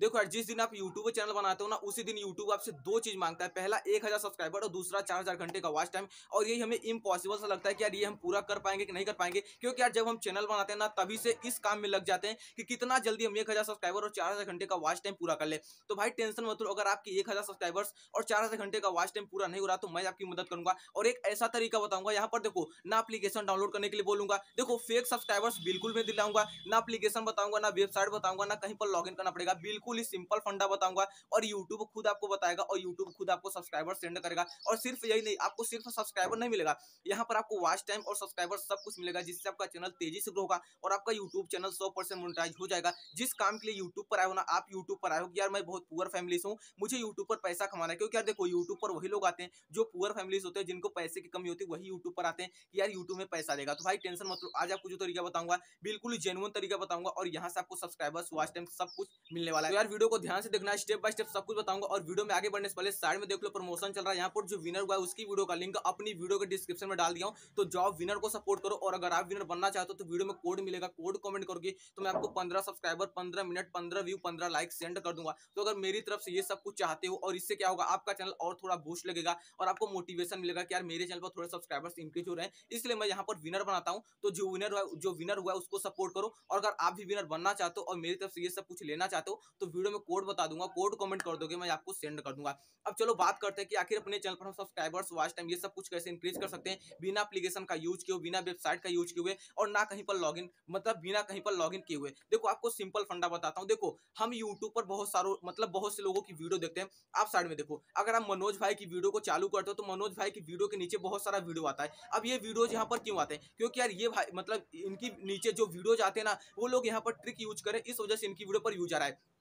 देखो यार जिस दिन आप यूट्यूब चैनल बनाते हो ना उसी दिन यूट्यूब आपसे दो चीज मांगता है पहला एक हज़ार सब्सक्राइबर और दूसरा चार हज़ार घंटे का वॉच टाइम और यही हमें इम्पॉसिबल सा लगता है कि यार ये हम पूरा कर पाएंगे कि नहीं कर पाएंगे क्योंकि यार जब हम चैनल बनाते हैं ना तभी से इस काम में लग जाते हैं कि कितना जल्दी हम एक सब्सक्राइबर और चार घंटे का वॉच टाइम पूरा कर ले तो भाई टेंशन मत लो अगर आपकी एक सब्सक्राइबर्स और चार घंटे का वॉच टाइम पूरा नहीं हो रहा तो मैं आपकी मदद करूंगा और एक ऐसा तरीका बताऊंगा यहाँ पर देखो ना अपलीकेशन डाउनलोड करने के लिए बोलूंगा देखो फेक सब्सक्राइबर्स बिल्कुल मैं दिलाऊंगा ना अपलीकेशन बताऊंगा ना वेबसाइट बताऊंगा ना कहीं पर लॉग करना पड़ेगा बिल्कुल बिल्कुल ही सिंपल फंडा बताऊंगा और यूट्यूब खुद आपको बताएगा और यूट्यूब खुद आपको सब्सक्राइबर सेंड करेगा और सिर्फ यही नहीं आपको सिर्फ सब्सक्राइबर नहीं मिलेगा यहाँ पर आपको वॉच टाइम और सब्सक्राइबर सब कुछ मिलेगा जिससे आपका चैनल तेजी से ग्रो होगा और आपका यूट्यूब चैनल सौ परसेंट मोनिटाइज हो जाएगा जिस काम के लिए यूट्यूब पर आए हो ना आप यूट्यूब पर आए हो यार मैं बहुत पुअर फैमिली से हूँ मुझे यूट्यूब पर पैसा कमाना है क्योंकि यार देखो यूट्यूब पर वही लोग आते हैं जो पुअर फैमिलीज होते हैं जिनको पैसे की कमी होती है वही यूट्यूब पर आते हैं कि यार यूट्यूब में पैसा देगा तो भाई टेंशन मतलब आज आपको जो तरीका बताऊंगा बिल्कुल जेनुअन तरीका बताऊंगा और यहाँ से आपको सब्सक्राइबर्स वॉच टाइम सब कुछ मिलने वाला है यार वीडियो को ध्यान से देखना स्टेप बाय स्टेप सब कुछ बताऊंगा और वीडियो में आगे बढ़ने से पहले साइड में देख लो प्रमोशन चल रहा है यहाँ पर जो विनर हुआ है उसकी वीडियो का लिंक अपनी वीडियो के डिस्क्रिप्शन में डाल दिया हूँ तो जॉब विनर को सपोर्ट करो और अगर आप विनर बनना चाहते हो तो वीडियो में कोड मिलेगा कोड कॉमेंट करोगे तो मैं आपको पंद्रह सब्सक्राइबर पंद्रह मिनट पंद्रह व्यू पंद्रह लाइक सेंड कर दूंगा तो अगर मेरी तरफ से ये सब कुछ चाहते हो और इससे क्या होगा आपका चैनल और थोड़ा बूस्ट लगेगा और आपको मोटिवेशन मिलेगा कि यार मेरे चैनल पर थोड़े सब्सक्राइबर्स इंक्रीज हो रहे हैं इसलिए मैं यहाँ पर विनर बनाता हूँ तो जो विनर हुआ जो विनर हुआ है उसको सपोर्ट करो और अगर आप भी विनर बनना चाहते हो और मेरी तरफ से ये सब कुछ लेना चाहते हो तो वीडियो में कोड बता दूंगा कोड कमेंट कर दोगे मैं आपको सेंड कर दूंगा अब चलो बात करते हैं कि आखिर अपने चैनल पर हम सब्सक्राइबर्स वॉच टाइम ये सब कुछ कैसे इंक्रीज कर सकते हैं बिना अपलीकेशन का यूज किए बिना वेबसाइट का यूज किए हुए और ना कहीं पर लॉग मतलब बिना कहीं पर लॉगिन किए हुए देखो आपको सिंपल फंडा बताता हूँ देखो हम यूट्यूब पर बहुत सारों मतलब बहुत से लोगों की वीडियो देखते हैं आप साइड में देखो अगर आप मनोज भाई की वीडियो को चालू करते हो तो मनोज भाई की वीडियो के नीचे बहुत सारा वीडियो आता है अब ये वीडियोज यहाँ पर क्यों आते हैं क्योंकि यार ये भाई मतलब इनकी नीचे जो वीडियोज आते हैं ना वो लोग यहाँ पर ट्रिक यूज करें इस वजह से इनकी वीडियो पर यूज आ रहा है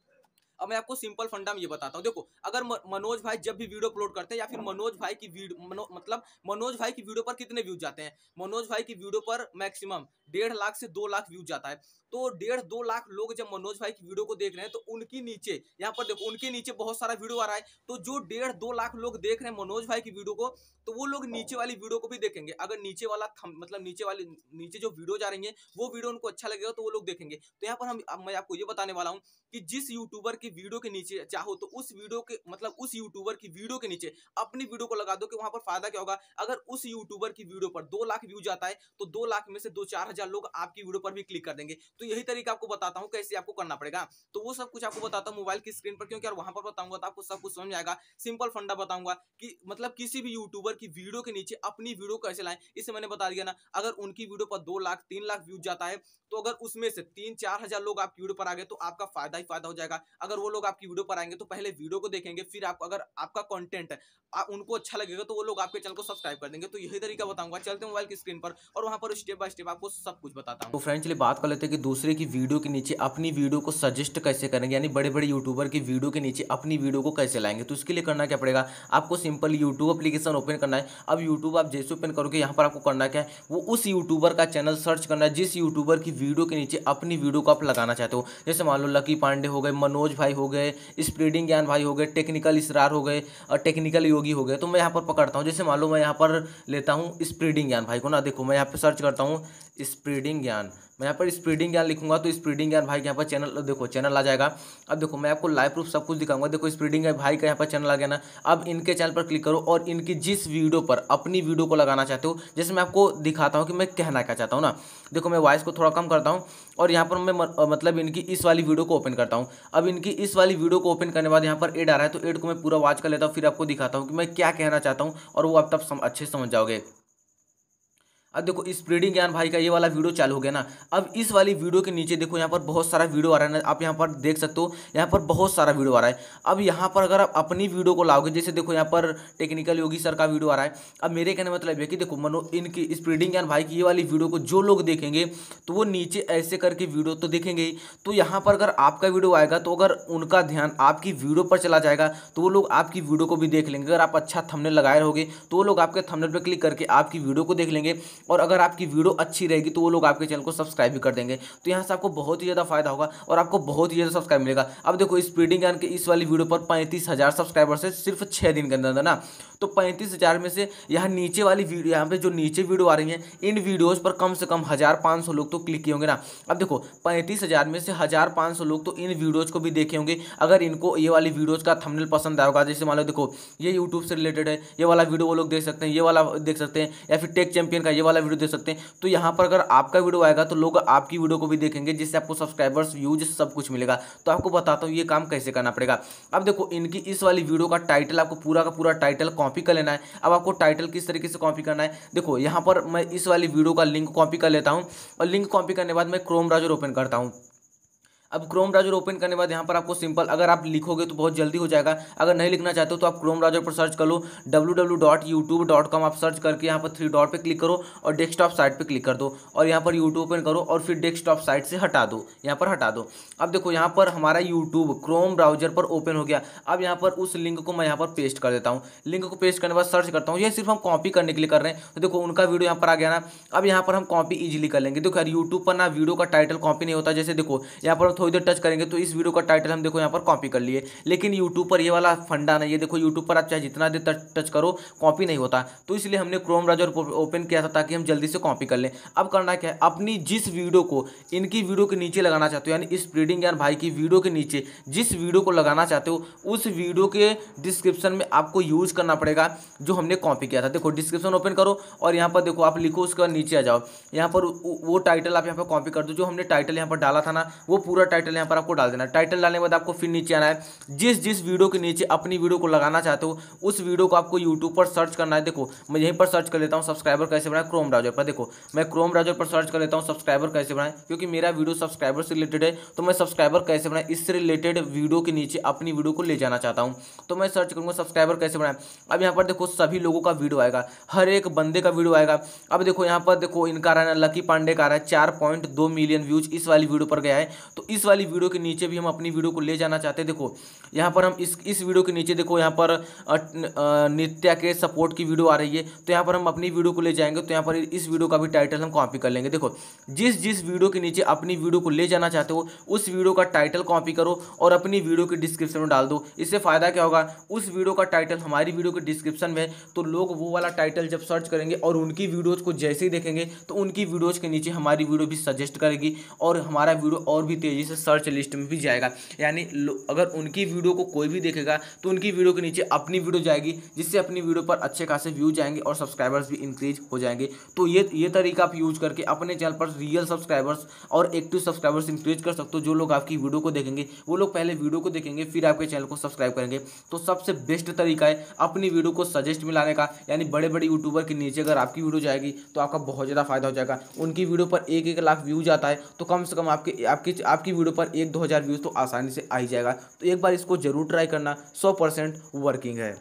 अब मैं आपको सिंपल फंडा में ये बताता हूँ देखो अगर मनोज भाई जब भी वीडियो अपलोड करते हैं या फिर मनोज भाई की मतलब मनोज भाई की वीडियो पर कितने व्यूज जाते हैं मनोज भाई की वीडियो पर मैक्सिमम डेढ़ लाख से दो लाख व्यूज जाता है तो डेढ़ दो लाख लोग जब मनोज भाई की वीडियो को देख रहे हैं तो उनके नीचे यहाँ पर देखो उनके नीचे बहुत सारा वीडियो आ रहा है तो जो डेढ़ दो लाख लोग देख रहे हैं मनोज भाई की वीडियो को तो वो लोग नीचे वाली वीडियो को भी देखेंगे अगर नीचे वाला मतलब नीचे वाली नीचे जो वीडियो जा रही है वो वीडियो उनको अच्छा लगेगा तो वो लोग देखेंगे तो यहाँ पर हम मैं आपको ये बताने वाला हूँ कि जिस यूट्यूबर की वीडियो के नीचे चाहो तो उस वीडियो के मतलब उस यूट्यूबर की वीडियो के नीचे अपनी वीडियो को लगा दो कि पर फायदा क्या होगा अगर उस यूट्यूबर की वीडियो पर दो लाख व्यूज आता है तो दो लाख में से दो चार हजार लोग आपकी वीडियो पर भी क्लिक कर देंगे तो यही तरीका आपको बताता हूँ कैसे आपको करना पड़ेगा तो वो सब कुछ आपको बताता हूँ मोबाइल की स्क्रीन पर क्योंकि वहां पर बताऊंगा तो आपको सब कुछ समझ आएगा सिंपल फंडा बताऊंगा कि मतलब किसी भी यूट्यूबर की वीडियो के नीचे अपनी वीडियो कैसे लाए इसे मैंने बता दिया ना अगर उनकी वीडियो पर दो लाख तीन लाख व्यूज जाता है तो अगर उसमें से तीन चार हजार लोग आपकी वीडियो पर आ गए तो आपका फायदा ही फायदा हो जाएगा अगर वो लोग आपकी वीडियो पर आएंगे तो पहले वीडियो को देखेंगे फिर आप अगर आपका कॉन्टेंट उनको अच्छा लगेगा तो वो लोग आपके चैनल को सब्सक्राइब कर देंगे तो यही तरीका बताऊंगा चलते मोबाइल की स्क्रीन पर और वहां पर स्टेप बाय स्टेप आपको सब कुछ बताता हूँ तो फ्रेंड चलिए बात कर लेते हैं कि दूसरे की वीडियो के नीचे अपनी वीडियो को सजेस्ट कैसे करेंगे यानी बड़े बड़े यूट्यूबर की वीडियो के नीचे अपनी वीडियो को कैसे लाएंगे तो इसके लिए करना क्या पड़ेगा आपको सिंपल यूट्यूब अपलीकेशन ओपन करना है अब यूट्यूब आप जैसे ओपन करोगे यहाँ पर आपको करना क्या है वो उस यूट्यूबर का चैनल सर्च करना है जिस यूट्यूबर की वीडियो के नीचे अपनी वीडियो को आप लगाना चाहते हो जैसे मान लो लकी पांडे हो गए मनोज भाई हो गए स्प्रीडिंग ज्ञान भाई हो गए टेक्निकल इसरार हो गए और टेक्निकल योगी हो गए तो मैं यहाँ पर पकड़ता हूँ जैसे मान लो मैं यहाँ पर लेता हूँ स्प्रीडिंग ज्ञान भाई को ना देखो मैं यहाँ पर सर्च करता हूँ इस स्प्रीडिंग ज्ञान मैं यहाँ पर स्प्रीडिंग ज्ञान लिखूंगा तो स्प्रीडिंग ज्ञान भाई के यहाँ पर चैनल देखो चैनल आ जाएगा अब देखो मैं आपको लाइव प्रूफ सब कुछ दिखाऊंगा देखो स्प्रीडिंग भाई का यहाँ पर चैनल आ गया ना अब इनके चैनल पर क्लिक करो और इनकी जिस वीडियो पर अपनी वीडियो को लगाना चाहते हो जैसे मैं आपको दिखाता हूँ कि मैं कहना क्या चाहता हूँ ना देखो मैं वॉइस को थोड़ा कम करता हूँ और यहाँ पर मैं मतलब इनकी इस वाली वीडियो को ओपन करता हूँ अब इनकी इस वाली वीडियो को ओपन करने बाद यहाँ पर एड आ रहा है तो एड को मैं पूरा वॉच कर लेता हूँ फिर आपको दिखाता हूँ कि मैं क्या कहना चाहता हूँ और वो आप तब अच्छे समझ जाओगे अब देखो स्प्रीडिंग ज्ञान भाई का ये वाला वीडियो चालू हो गया ना अब इस वाली वीडियो के नीचे देखो यहाँ पर बहुत सारा वीडियो आ रहा है ना आप यहाँ पर देख सकते हो यहाँ पर बहुत सारा वीडियो आ रहा है अब यहाँ पर अगर आप अपनी वीडियो को लाओगे जैसे देखो यहाँ पर टेक्निकल योगी सर का वीडियो आ रहा है अब मेरे कहने मतलब है कि देखो मनो इनकी स्प्रीडिंग ज्ञान भाई की ये वाली वीडियो को जो लोग देखेंगे तो वो नीचे ऐसे करके वीडियो तो देखेंगे ही तो यहाँ पर अगर आपका वीडियो आएगा तो अगर उनका ध्यान आपकी वीडियो पर चला जाएगा तो वो लोग आपकी वीडियो को भी देख लेंगे अगर आप अच्छा थमने लगाए रहोगे तो वो लोग आपके थमने पर क्लिक करके आपकी वीडियो को देख लेंगे और अगर आपकी वीडियो अच्छी रहेगी तो वो लोग आपके चैनल को सब्सक्राइब भी कर देंगे तो यहाँ से आपको बहुत ही ज़्यादा फायदा होगा और आपको बहुत ही ज़्यादा सब्सक्राइब मिलेगा अब देखो स्पीडिंग यान के इस वाली वीडियो पर पैंतीस हज़ार सब्सक्राइबर से सिर्फ छः दिन के अंदर अंदर ना तो पैंतीस हज़ार में से यहाँ नीचे वाली वीडियो यहाँ पे जो नीचे वीडियो आ रही हैं इन वीडियोज़ पर कम से कम हज़ार पाँच सौ लोग तो क्लिक किए होंगे ना अब देखो पैंतीस हज़ार में से हज़ार पाँच सौ लोग तो इन वीडियोज़ को भी देखे होंगे अगर इनको ये वाली वीडियोज़ का थंबनेल पसंद आया होगा जैसे मान लो देखो ये यूट्यूब से रिलेटेड है ये वाला वीडियो वो लोग देख सकते हैं ये वाला देख सकते हैं या फिर टेक चैंपियन का ये वाला वाला वीडियो दे सकते हैं तो यहाँ पर अगर आपका वीडियो आएगा तो लोग आपकी वीडियो को भी देखेंगे जिससे आपको सब्सक्राइबर्स व्यूज सब कुछ मिलेगा तो आपको बताता हूँ ये काम कैसे करना पड़ेगा अब देखो इनकी इस वाली वीडियो का टाइटल आपको पूरा का पूरा टाइटल कॉपी कर लेना है अब आपको टाइटल किस तरीके से कॉपी करना है देखो यहाँ पर मैं इस वाली वीडियो का लिंक कॉपी कर लेता हूँ और लिंक कॉपी करने के बाद मैं क्रोम ब्राउजर ओपन करता हूँ अब क्रोम ब्राउजर ओपन करने बाद यहाँ पर आपको सिंपल अगर आप लिखोगे तो बहुत जल्दी हो जाएगा अगर नहीं लिखना चाहते हो तो आप क्रोम ब्राउजर पर सर्च कर लो www.youtube.com आप सर्च करके यहाँ पर थ्री डॉट पे क्लिक करो और डेस्कटॉप साइट पे क्लिक कर दो और यहाँ पर यूट्यूब ओपन करो और फिर डेस्कटॉप साइट से हटा दो यहाँ पर हटा दो अब देखो यहाँ पर हमारा यूट्यूब क्रोम ब्राउजर पर ओपन हो गया अब यहाँ पर उस लिंक को मैं यहाँ पर पेस्ट कर देता हूँ लिंक को पेस्ट करने के बाद सर्च करता हूँ ये सिर्फ हम कॉपी करने के लिए कर रहे हैं तो देखो उनका वीडियो यहाँ पर आ गया ना अब यहाँ पर हम कॉपी ईजिली कर लेंगे देखो यार यूट्यूब पर ना वीडियो का टाइटल कॉपी नहीं होता जैसे देखो यहाँ पर थोड़ी देर टच करेंगे तो इस वीडियो का टाइटल हम देखो यहाँ पर कॉपी कर लिए लेकिन यूट्यूब पर ये वाला फंडा नहीं है देखो यूट्यूब पर आप चाहे जितना देर टच करो कॉपी नहीं होता तो इसलिए हमने क्रोम ब्राउजर ओपन किया था ताकि हम जल्दी से कॉपी कर लें अब करना क्या है अपनी जिस वीडियो को इनकी वीडियो के नीचे लगाना चाहते हो यानी इस ब्रीडिंग यार भाई की वीडियो के नीचे जिस वीडियो को लगाना चाहते हो उस वीडियो के डिस्क्रिप्शन में आपको यूज करना पड़ेगा जो हमने कॉपी किया था देखो डिस्क्रिप्शन ओपन करो और यहाँ पर देखो आप लिखो उसके बाद नीचे आ जाओ यहाँ पर वो टाइटल आप यहाँ पर कॉपी कर दो जो हमने टाइटल यहाँ पर डाला था ना वो पूरा पूरा टाइटल यहाँ पर आपको डाल देना है टाइटल डालने के बाद आपको फिर नीचे आना है जिस जिस वीडियो के नीचे अपनी वीडियो को लगाना चाहते हो उस वीडियो को आपको यूट्यूब पर सर्च करना है देखो मैं यहीं पर सर्च कर लेता हूँ सब्सक्राइबर कैसे बनाए क्रोम ब्राउजर पर देखो मैं क्रोम ब्राउजर पर सर्च कर लेता हूँ सब्सक्राइबर कैसे बनाए क्योंकि मेरा वीडियो सब्सक्राइबर से रिलेटेड है तो मैं सब्सक्राइबर कैसे बनाए इससे रिलेटेड वीडियो के नीचे अपनी वीडियो को ले जाना चाहता हूँ तो मैं सर्च करूँगा सब्सक्राइबर कैसे बनाए अब यहाँ पर देखो सभी लोगों का वीडियो आएगा हर एक बंदे का वीडियो आएगा अब देखो यहाँ पर देखो इनका रहा है लकी पांडे का रहा है चार मिलियन व्यूज इस वाली वीडियो पर गया है तो इस वाली वीडियो के नीचे भी हम अपनी वीडियो को ले जाना चाहते हैं देखो यहाँ पर हम इस इस वीडियो के नीचे देखो यहाँ पर नित्या के सपोर्ट की वीडियो आ रही है तो यहाँ पर हम अपनी वीडियो को ले जाएंगे तो यहाँ पर इस वीडियो का भी टाइटल हम कॉपी कर लेंगे देखो जिस जिस वीडियो के नीचे अपनी वीडियो को ले जाना चाहते हो उस वीडियो का टाइटल कॉपी करो और अपनी वीडियो के डिस्क्रिप्शन में डाल दो इससे फ़ायदा क्या होगा उस वीडियो का टाइटल हमारी वीडियो के डिस्क्रिप्शन में तो लोग वो वाला टाइटल जब सर्च करेंगे और उनकी वीडियोज़ को जैसे ही देखेंगे तो उनकी वीडियोज़ के नीचे हमारी वीडियो भी सजेस्ट करेगी और हमारा वीडियो और भी तेज़ी से सर्च लिस्ट में भी जाएगा यानी अगर उनकी वीडियो को कोई भी देखेगा तो उनकी वीडियो के नीचे अपनी वीडियो जाएगी जिससे अपनी वीडियो पर अच्छे खासे व्यू जाएंगे और सब्सक्राइबर्स भी इंक्रीज हो जाएंगे तो ये ये तरीका आप यूज करके अपने चैनल पर रियल सब्सक्राइबर्स और एक्टिव सब्सक्राइबर्स इंक्रीज कर सकते हो जो लोग आपकी वीडियो को देखेंगे वो लोग पहले वीडियो को देखेंगे फिर आपके चैनल को सब्सक्राइब करेंगे तो सबसे बेस्ट तरीका है अपनी वीडियो को सजेस्ट में लाने का यानी बड़े बड़े यूट्यूबर के नीचे अगर आपकी वीडियो जाएगी तो आपका बहुत ज़्यादा फायदा हो जाएगा उनकी वीडियो पर एक एक लाख व्यूज आता है तो कम से कम आपके आपकी आपकी वीडियो पर एक दो हज़ार व्यूज़ तो आसानी से आ ही जाएगा तो एक बार इसको ज़रूर ट्राई करना सौ परसेंट वर्किंग है